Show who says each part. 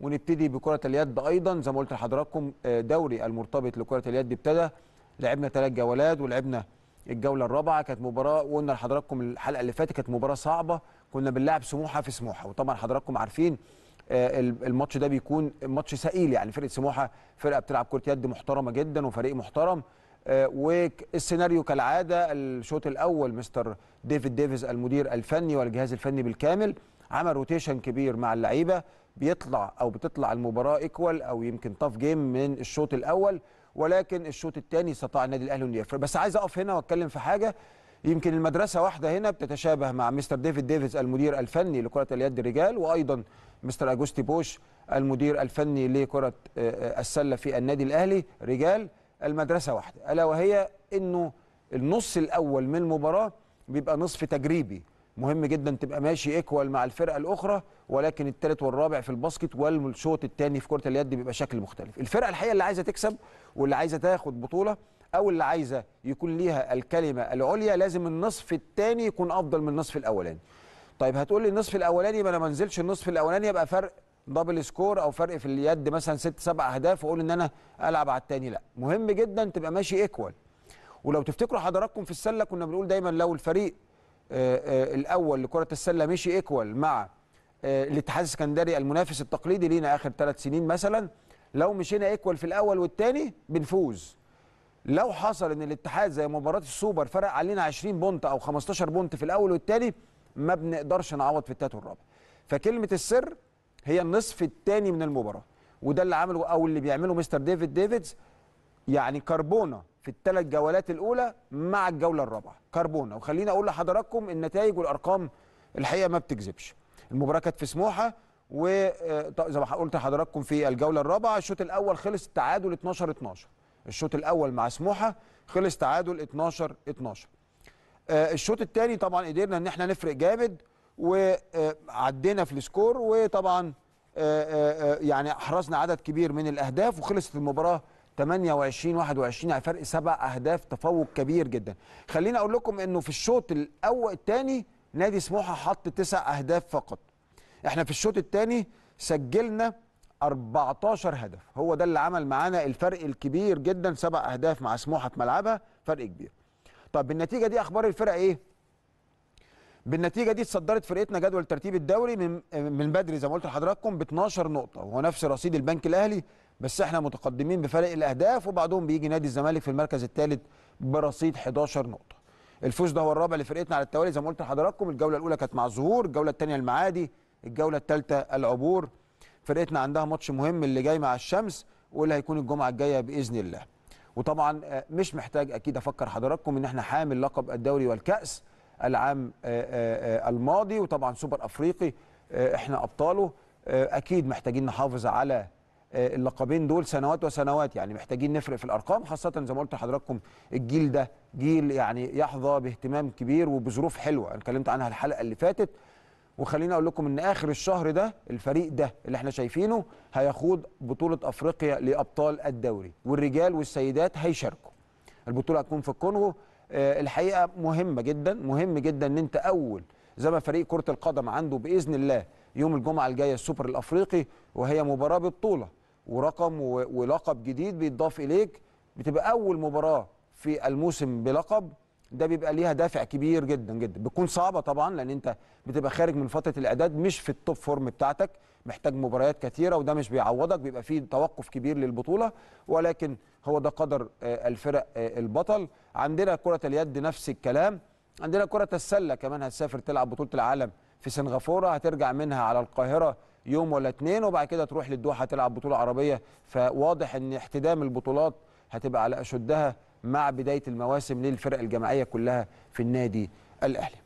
Speaker 1: ونبتدي بكرة اليد أيضا زي ما قلت لحضراتكم آه، دوري المرتبط لكرة اليد ابتدى لعبنا ثلاث جولات ولعبنا الجولة الرابعة كانت مباراة وقلنا لحضراتكم الحلقة اللي فاتت كانت مباراة صعبة كنا بنلعب سموحة في سموحة وطبعا حضراتكم عارفين آه، الماتش ده بيكون ماتش ثقيل يعني فرقة سموحة فرقة بتلعب كرة يد محترمة جدا وفريق محترم آه، والسيناريو كالعاده الشوط الاول مستر ديفيد ديفيز المدير الفني والجهاز الفني بالكامل عمل روتيشن كبير مع اللعيبه بيطلع او بتطلع المباراه ايكوال او يمكن طف جيم من الشوط الاول ولكن الشوط الثاني استطاع النادي الاهلي انه يفرق بس عايز اقف هنا واتكلم في حاجه يمكن المدرسه واحده هنا بتتشابه مع مستر ديفيد ديفيز المدير الفني لكره اليد الرجال وايضا مستر اجوستي بوش المدير الفني لكره آه، آه، السله في النادي الاهلي رجال المدرسه واحده الا وهي انه النص الاول من المباراه بيبقى نصف تجريبي مهم جدا تبقى ماشي ايكوال مع الفرقه الاخرى ولكن الثالث والرابع في الباسكت والشوط الثاني في كره اليد بيبقى شكل مختلف الفرقه الحقيقه اللي عايزه تكسب واللي عايزه تاخد بطوله او اللي عايزه يكون ليها الكلمه العليا لازم النصف الثاني يكون افضل من النصف الاولاني طيب هتقول لي النصف الاولاني ما انا ما نزلش النصف الاولاني يبقى فرق دبل سكور او فرق في اليد مثلا ست سبع اهداف واقول ان انا العب على الثاني لا مهم جدا تبقى ماشي ايكوال ولو تفتكروا حضراتكم في السله كنا بنقول دايما لو الفريق آه، آه، الاول لكره السله مشي ايكوال مع آه، الاتحاد السكندري المنافس التقليدي لينا اخر ثلاث سنين مثلا لو مشينا ايكوال في الاول والثاني بنفوز لو حصل ان الاتحاد زي مباراه السوبر فرق علينا 20 بونت او 15 بونت في الاول والثاني ما بنقدرش نعوض في الثالث والرابع فكلمه السر هي النصف الثاني من المباراه وده اللي عمله او اللي بيعمله مستر ديفيد ديفيدز يعني كربونه في الثلاث جولات الاولى مع الجوله الرابعه كربونه وخليني اقول لحضراتكم النتائج والارقام الحقيقه ما بتكذبش المباراه كانت في سموحه وزي آه، ما قلت لحضراتكم في الجوله الرابعه الشوط الاول خلص تعادل 12 12 الشوط الاول مع سموحه خلص تعادل 12 12 آه، الشوط الثاني طبعا قدرنا ان احنا نفرق جامد وعدينا في السكور وطبعا آه، آه، آه، يعني احرزنا عدد كبير من الاهداف وخلصت المباراه 28 21 على فرق سبع اهداف تفوق كبير جدا خليني اقول لكم انه في الشوط الاول الثاني نادي سموحه حط تسع اهداف فقط احنا في الشوط الثاني سجلنا 14 هدف هو ده اللي عمل معانا الفرق الكبير جدا سبع اهداف مع سموحه في ملعبها فرق كبير طب بالنتيجه دي اخبار الفرق ايه بالنتيجه دي اتصدرت فرقتنا جدول ترتيب الدوري من من بدري زي ما قلت لحضراتكم ب 12 نقطه وهو نفس رصيد البنك الاهلي بس احنا متقدمين بفارق الاهداف وبعدهم بيجي نادي الزمالك في المركز الثالث برصيد 11 نقطه الفوز ده هو الرابع لفرقتنا على التوالي زي ما قلت لحضراتكم الجوله الاولى كانت مع الظهور الجوله الثانيه المعادي الجوله الثالثه العبور فرقتنا عندها ماتش مهم اللي جاي مع الشمس واللي هيكون الجمعه الجايه باذن الله وطبعا آه، مش محتاج اكيد افكر حضراتكم ان احنا حامل لقب الدوري والكاس العام آه، آه، آه، الماضي وطبعا سوبر افريقي احنا ابطاله اكيد محتاجين نحافظ على اللقبين دول سنوات وسنوات يعني محتاجين نفرق في الارقام خاصه زي ما قلت لحضراتكم الجيل ده جيل يعني يحظى باهتمام كبير وبظروف حلوه انا اتكلمت عنها الحلقه اللي فاتت وخليني اقول لكم ان اخر الشهر ده الفريق ده اللي احنا شايفينه هيخوض بطوله افريقيا لابطال الدوري والرجال والسيدات هيشاركوا البطوله هتكون في الكونغو آه، الحقيقه مهمه جدا مهم جدا ان انت اول زي ما فريق كره القدم عنده باذن الله يوم الجمعه الجايه السوبر الافريقي وهي مباراه ببطوله ورقم ولقب جديد بيتضاف اليك بتبقى اول مباراه في الموسم بلقب ده بيبقى ليها دافع كبير جدا جدا بتكون صعبه طبعا لان انت بتبقى خارج من فتره الاعداد مش في التوب فورم بتاعتك محتاج مباريات كتيره وده مش بيعوضك بيبقى فيه توقف كبير للبطوله ولكن هو ده قدر آه، الفرق آه، البطل عندنا كره اليد نفس الكلام عندنا كره السله كمان هتسافر تلعب بطوله العالم في سنغافوره هترجع منها على القاهره يوم ولا اتنين وبعد كده تروح للدوحه تلعب بطوله عربيه فواضح ان احتدام البطولات هتبقى على اشدها مع بدايه المواسم للفرق الجماعيه كلها في النادي الاهلي